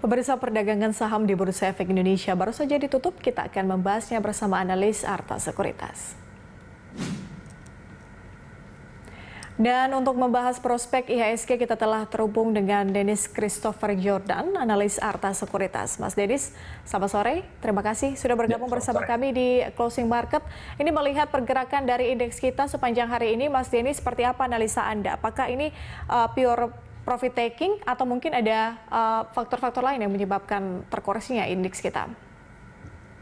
Pemeriksa perdagangan saham di Bursa Efek Indonesia baru saja ditutup, kita akan membahasnya bersama analis Arta Sekuritas. Dan untuk membahas prospek IHSG kita telah terhubung dengan Dennis Christopher Jordan, analis Arta Sekuritas. Mas Dennis, selamat sore. Terima kasih sudah bergabung ya, bersama sore. kami di Closing Market. Ini melihat pergerakan dari indeks kita sepanjang hari ini, Mas Denis, seperti apa analisa Anda? Apakah ini uh, pure profit taking atau mungkin ada eh, faktor-faktor uh, lain yang menyebabkan terkoreksinya indeks kita?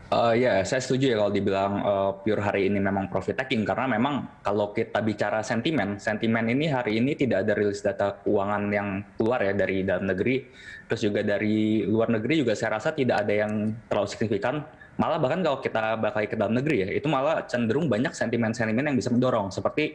Uh, ya, yeah, saya setuju ya kalau dibilang uh, pure hari ini memang profit taking karena memang kalau kita bicara sentimen, sentimen ini hari ini tidak ada rilis data keuangan yang keluar ya dari dalam negeri, terus juga dari luar negeri juga saya rasa tidak ada yang terlalu signifikan. Malah bahkan kalau kita bakal ke dalam negeri ya, itu malah cenderung banyak sentimen-sentimen yang bisa mendorong seperti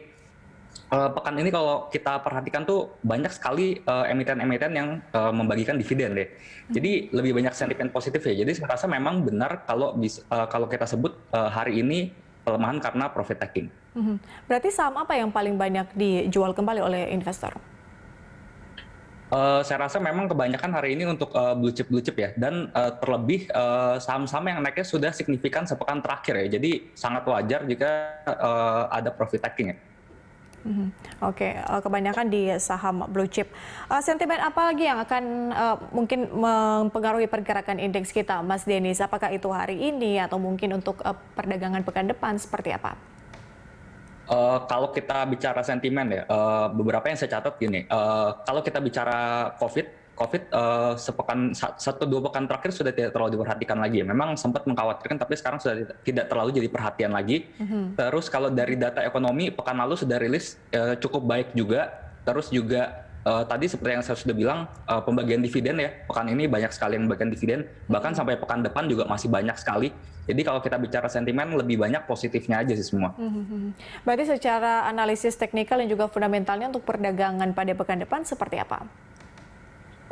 uh, pekan ini kalau kita perhatikan tuh banyak sekali eh, emiten-emiten uh, yang uh, membagikan dividen deh. Jadi hmm. lebih banyak sentimen positif ya. Jadi saya rasa memang benar kalau bis, uh, kalau kita sebut uh, hari ini pelemahan karena profit taking. Hmm. Berarti saham apa yang paling banyak dijual kembali oleh investor? Uh, saya rasa memang kebanyakan hari ini untuk uh, blue chip blue chip ya dan uh, terlebih saham-saham uh, yang naiknya sudah signifikan sepekan terakhir ya jadi sangat wajar jika uh, ada profit taking ya. Mm-hmm. Oke, okay. Eh, kebanyakan di saham blue chip. Eh, sentimen apa lagi yang akan eh, mungkin mempengaruhi pergerakan indeks kita, Mas Denis? Apakah itu hari ini atau mungkin untuk perdagangan pekan depan seperti apa? Uh, kalau kita bicara sentimen ya, uh, beberapa yang saya catat gini. Uh, kalau kita bicara COVID, COVID uh, sepekan satu dua pekan terakhir sudah tidak terlalu diperhatikan lagi. Memang sempat mengkhawatirkan, tapi sekarang sudah tidak terlalu jadi perhatian lagi. Mm-hmm. Terus kalau dari data ekonomi pekan lalu sudah rilis uh, cukup baik juga. Terus juga uh, tadi seperti yang saya sudah bilang uh, pembagian dividen ya pekan ini banyak sekali yang bagian dividen. Bahkan mhm. sampai pekan depan juga masih banyak sekali. Jadi kalau kita bicara sentimen lebih banyak positifnya aja sih semua. Mm-hmm. Berarti secara analisis teknikal dan juga fundamentalnya untuk perdagangan pada pekan depan seperti apa?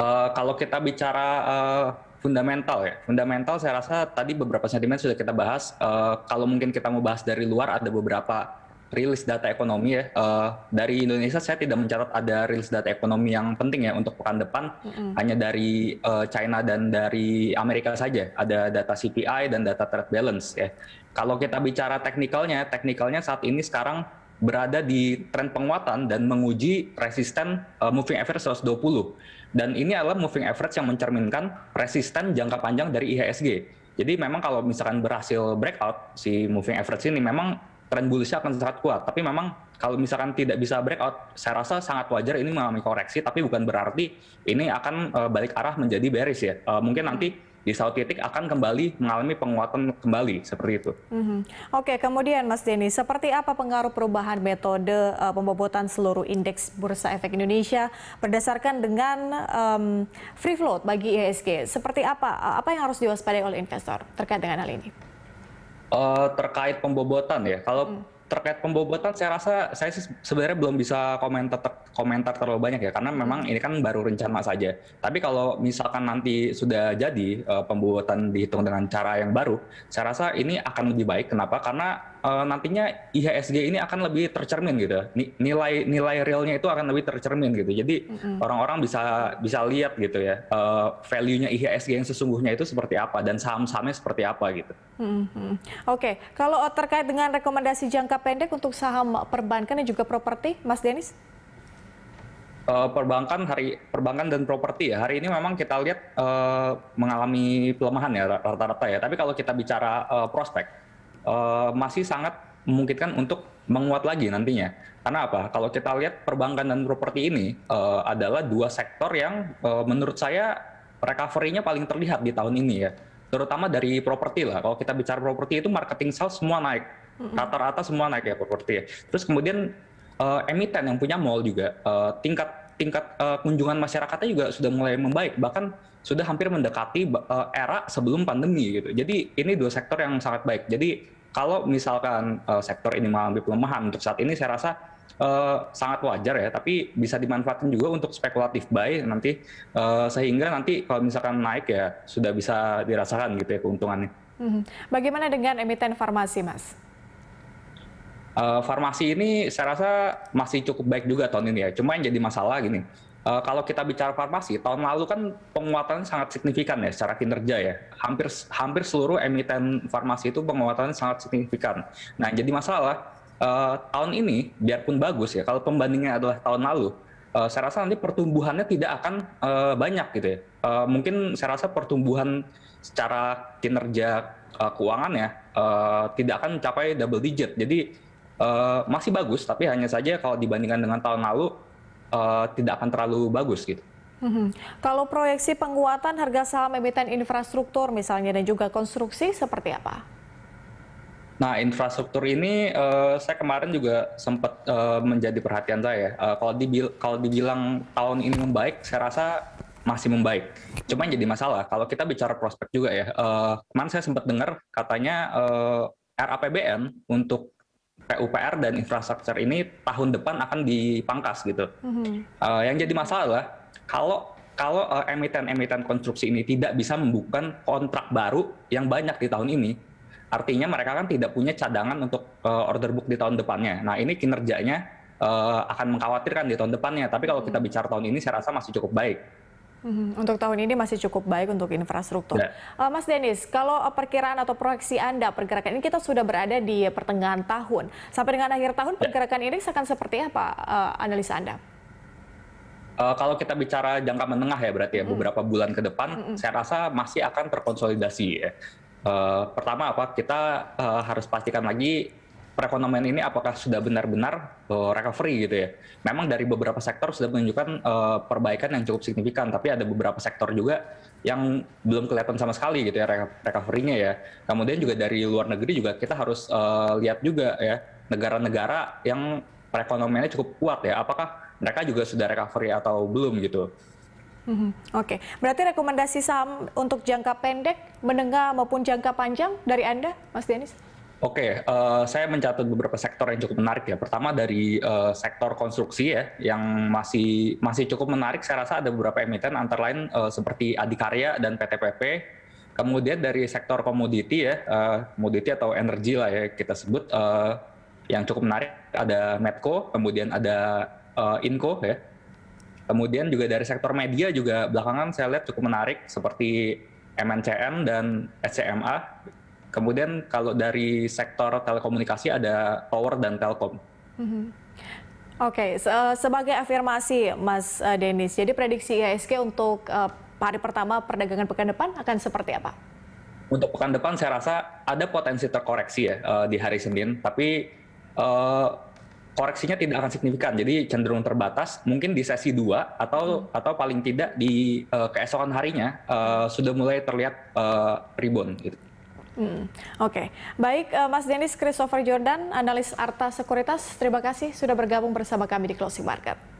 Eh, kalau kita bicara uh, fundamental ya, fundamental saya rasa tadi beberapa sentimen sudah kita bahas. Uh, kalau mungkin kita mau bahas dari luar ada beberapa rilis data ekonomi ya. Uh, dari Indonesia saya tidak mencatat ada rilis data ekonomi yang penting ya untuk pekan depan. Mm-hmm. Hanya dari uh, China dan dari Amerika saja ada data CPI dan data trade balance ya. Kalau kita bicara teknikalnya, teknikalnya saat ini sekarang berada di tren penguatan dan menguji resisten uh, moving average 120. Dan ini adalah moving average yang mencerminkan resisten jangka panjang dari IHSG. Jadi memang kalau misalkan berhasil breakout si moving average ini memang tren bullishnya akan sangat kuat. Tapi memang kalau misalkan tidak bisa breakout, saya rasa sangat wajar ini mengalami koreksi. Tapi bukan berarti ini akan eh, balik arah menjadi bearish ya. Eh, mungkin nanti di satu titik akan kembali mengalami penguatan kembali seperti itu. Mm-hmm. Oke, kemudian Mas Denny, seperti apa pengaruh perubahan metode uh, pembobotan seluruh indeks Bursa Efek Indonesia berdasarkan dengan um, free float bagi IHSG? Seperti apa? Eh, apa yang harus diwaspadai oleh investor terkait dengan hal ini? Uh, terkait pembobotan ya, kalau mm terkait pembobotan saya rasa saya sih sebenarnya belum bisa komentar ter, komentar terlalu banyak ya karena memang ini kan baru rencana saja. Tapi kalau misalkan nanti sudah jadi uh, pembobotan dihitung dengan cara yang baru, saya rasa ini akan lebih baik. Kenapa? Karena uh, nantinya IHSG ini akan lebih tercermin gitu. Nilai nilai realnya itu akan lebih tercermin gitu. Jadi mm-hmm. orang-orang bisa bisa lihat gitu ya uh, value-nya IHSG yang sesungguhnya itu seperti apa dan saham-sahamnya seperti apa gitu. Mm-hmm. Oke, okay. kalau terkait dengan rekomendasi jangka pendek untuk saham perbankan dan juga properti, Mas Denis? uh, perbankan hari perbankan dan properti ya hari ini memang kita lihat uh, mengalami pelemahan ya rata-rata ya tapi kalau kita bicara uh, prospek uh, masih sangat memungkinkan untuk menguat lagi nantinya. Karena apa? Kalau kita lihat perbankan dan properti ini uh, adalah dua sektor yang uh, menurut saya recovery-nya paling terlihat di tahun ini ya. Terutama dari properti lah. Kalau kita bicara properti itu marketing sales semua naik. Rata-rata semua naik ya properti. Terus kemudian uh, emiten yang punya mall juga uh, tingkat tingkat uh, kunjungan masyarakatnya juga sudah mulai membaik. Bahkan sudah hampir mendekati uh, era sebelum pandemi gitu. Jadi ini dua sektor yang sangat baik. Jadi kalau misalkan uh, sektor ini mengalami pelemahan untuk saat ini saya rasa Uh, sangat wajar ya, tapi bisa dimanfaatkan juga untuk spekulatif buy nanti uh, sehingga nanti kalau misalkan naik ya sudah bisa dirasakan gitu ya keuntungannya. Hmm. Bagaimana dengan emiten farmasi, Mas? Uh, farmasi ini saya rasa masih cukup baik juga tahun ini ya. Cuma yang jadi masalah gini, Uh, kalau kita bicara farmasi, tahun lalu kan penguatan sangat signifikan ya secara kinerja ya. Hampir hampir seluruh emiten farmasi itu penguatan sangat signifikan. Nah, jadi masalah uh, tahun ini biarpun bagus ya, kalau pembandingnya adalah tahun lalu, uh, saya rasa nanti pertumbuhannya tidak akan uh, banyak gitu ya. Uh, mungkin saya rasa pertumbuhan secara kinerja uh, ya uh, tidak akan mencapai double digit. Jadi uh, masih bagus, tapi hanya saja kalau dibandingkan dengan tahun lalu uh, tidak akan terlalu bagus gitu. Hmm. Kalau proyeksi penguatan harga saham emiten infrastruktur misalnya dan juga konstruksi seperti apa? Nah, infrastruktur ini uh, saya kemarin juga sempat uh, menjadi perhatian saya. Uh, kalau dibil kalau dibilang tahun ini membaik, saya rasa masih membaik. Cuma jadi masalah kalau kita bicara prospek juga ya. Uh, kemarin saya sempat dengar katanya uh, RAPBN untuk PUPR dan infrastruktur ini tahun depan akan dipangkas gitu. Mm-hmm. Uh, yang jadi masalah kalau kalau uh, emiten-emiten konstruksi ini tidak bisa membuka kontrak baru yang banyak di tahun ini, artinya mereka kan tidak punya cadangan untuk uh, order book di tahun depannya. Nah ini kinerjanya uh, akan mengkhawatirkan di tahun depannya. Tapi kalau kita mm-hmm. bicara tahun ini, saya rasa masih cukup baik. Mhm, untuk tahun ini masih cukup baik untuk infrastruktur. Ya. Eh, Mas Denis, kalau eh, perkiraan atau proyeksi Anda pergerakan ini kita sudah berada di pertengahan tahun. Sampai dengan akhir tahun ya. pergerakan ini indeks akan seperti apa eh, analisa Anda? Uh, kalau kita bicara jangka menengah ya berarti ya mm. beberapa bulan ke depan, mm -mm. saya rasa masih akan terkonsolidasi ya. Uh, pertama apa kita uh, harus pastikan lagi perekonomian ini apakah sudah benar-benar uh, recovery gitu ya. Memang dari beberapa sektor sudah menunjukkan uh, perbaikan yang cukup signifikan, tapi ada beberapa sektor juga yang belum kelihatan sama sekali gitu ya recovery-nya ya. Kemudian juga dari luar negeri juga kita harus uh, lihat juga ya negara-negara yang perekonomiannya cukup kuat ya. Apakah mereka juga sudah recovery atau belum gitu. Mm-hmm. Oke, okay. berarti rekomendasi saham untuk jangka pendek, menengah maupun jangka panjang dari Anda, Mas Denis? Oke, okay, uh, eh, saya mencatat beberapa sektor yang cukup menarik ya. Pertama dari uh, sektor konstruksi ya, yang masih masih cukup menarik. Saya rasa ada beberapa emiten, antara lain uh, seperti Adikarya dan PTPP. Kemudian dari sektor komoditi ya, uh, komoditi atau energi lah ya kita sebut, uh, yang cukup menarik ada Medco, kemudian ada uh, Inco ya. Kemudian juga dari sektor media juga belakangan saya lihat cukup menarik seperti MNCN dan SCMA Kemudian kalau dari sektor telekomunikasi ada Tower dan Telkom. Mm -hmm. Oke, okay, se eh, sebagai afirmasi Mas eh, Denis, jadi prediksi IHSG untuk uh, hari pertama perdagangan pekan depan akan seperti apa? Untuk pekan depan saya rasa ada potensi terkoreksi ya uh, di hari Senin, tapi uh, koreksinya tidak akan signifikan. Jadi cenderung terbatas, mungkin di sesi 2 atau hmm. atau paling tidak di uh, keesokan harinya uh, sudah mulai terlihat uh, rebound gitu. Hmm, Oke, okay. baik eh, Mas Denis Christopher Jordan, analis Arta Sekuritas, terima kasih sudah bergabung bersama kami di Closing Market.